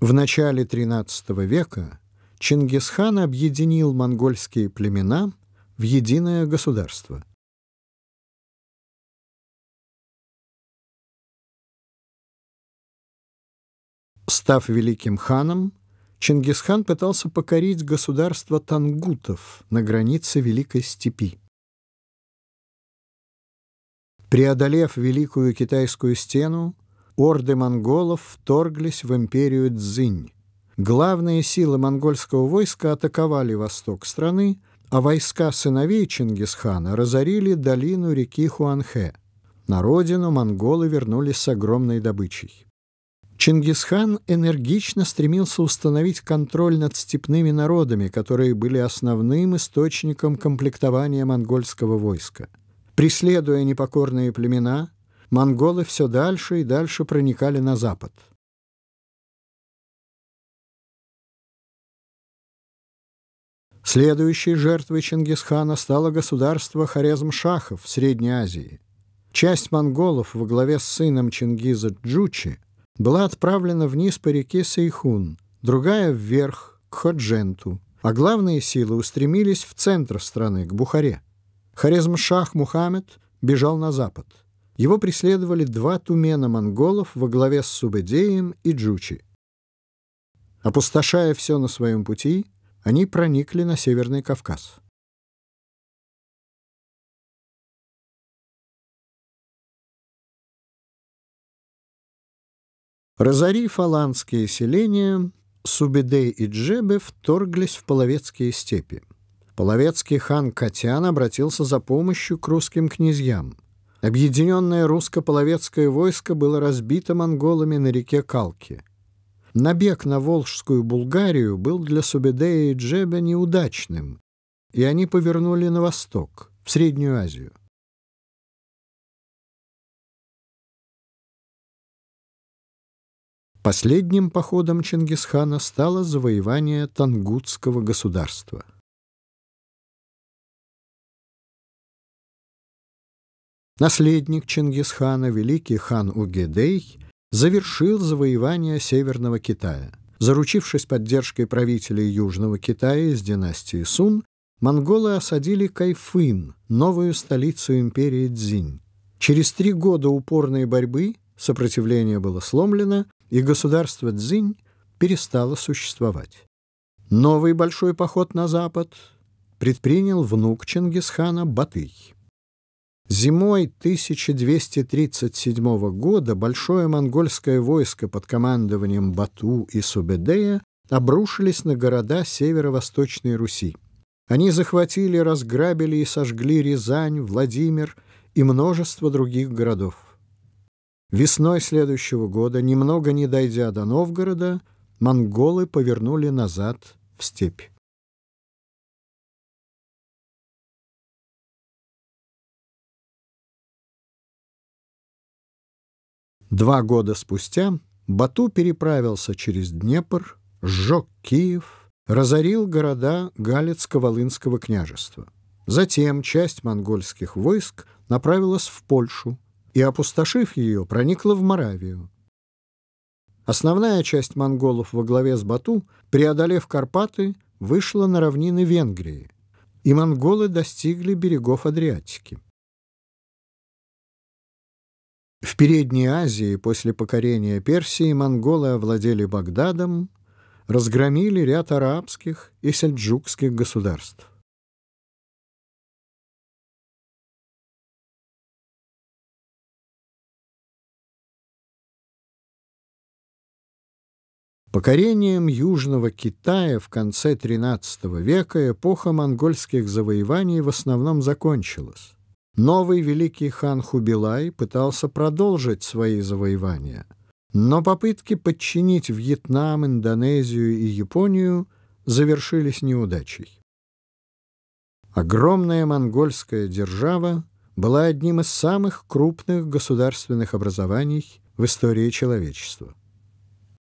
В начале XIII века Чингисхан объединил монгольские племена в единое государство. Став великим ханом, Чингисхан пытался покорить государство тангутов на границе Великой Степи. Преодолев Великую Китайскую стену, орды монголов вторглись в империю Цзинь. Главные силы монгольского войска атаковали восток страны, а войска сыновей Чингисхана разорили долину реки Хуанхэ. На родину монголы вернулись с огромной добычей. Чингисхан энергично стремился установить контроль над степными народами, которые были основным источником комплектования монгольского войска. Преследуя непокорные племена, монголы все дальше и дальше проникали на запад. Следующей жертвой Чингисхана стало государство Хорезм-Шахов в Средней Азии. Часть монголов во главе с сыном Чингиза Джучи была отправлена вниз по реке Сейхун, другая вверх, к Ходженту, а главные силы устремились в центр страны, к Бухаре. Хорезм-Шах Мухаммед бежал на запад – его преследовали два тумена монголов во главе с Субедеем и Джучи. Опустошая все на своем пути, они проникли на Северный Кавказ. Разорив аланские селения, Субедей и Джебе вторглись в половецкие степи. Половецкий хан Катян обратился за помощью к русским князьям. Объединенное русско-половецкое войско было разбито монголами на реке Калки. Набег на Волжскую Булгарию был для Субедея и Джеба неудачным, и они повернули на восток, в Среднюю Азию. Последним походом Чингисхана стало завоевание Тангутского государства. Наследник Чингисхана, великий хан Угедей, завершил завоевание Северного Китая. Заручившись поддержкой правителей Южного Китая из династии Сун, монголы осадили Кайфын, новую столицу империи Цзинь. Через три года упорной борьбы сопротивление было сломлено, и государство Цзинь перестало существовать. Новый большой поход на запад предпринял внук Чингисхана Батый. Зимой 1237 года большое монгольское войско под командованием Бату и Субедея обрушились на города северо-восточной Руси. Они захватили, разграбили и сожгли Рязань, Владимир и множество других городов. Весной следующего года, немного не дойдя до Новгорода, монголы повернули назад в степь. Два года спустя Бату переправился через Днепр, сжег Киев, разорил города Галицко-Волынского княжества. Затем часть монгольских войск направилась в Польшу и, опустошив ее, проникла в Моравию. Основная часть монголов во главе с Бату, преодолев Карпаты, вышла на равнины Венгрии, и монголы достигли берегов Адриатики. В Передней Азии после покорения Персии монголы овладели Багдадом, разгромили ряд арабских и сельджукских государств. Покорением Южного Китая в конце XIII века эпоха монгольских завоеваний в основном закончилась. Новый великий хан Хубилай пытался продолжить свои завоевания, но попытки подчинить Вьетнам, Индонезию и Японию завершились неудачей. Огромная монгольская держава была одним из самых крупных государственных образований в истории человечества.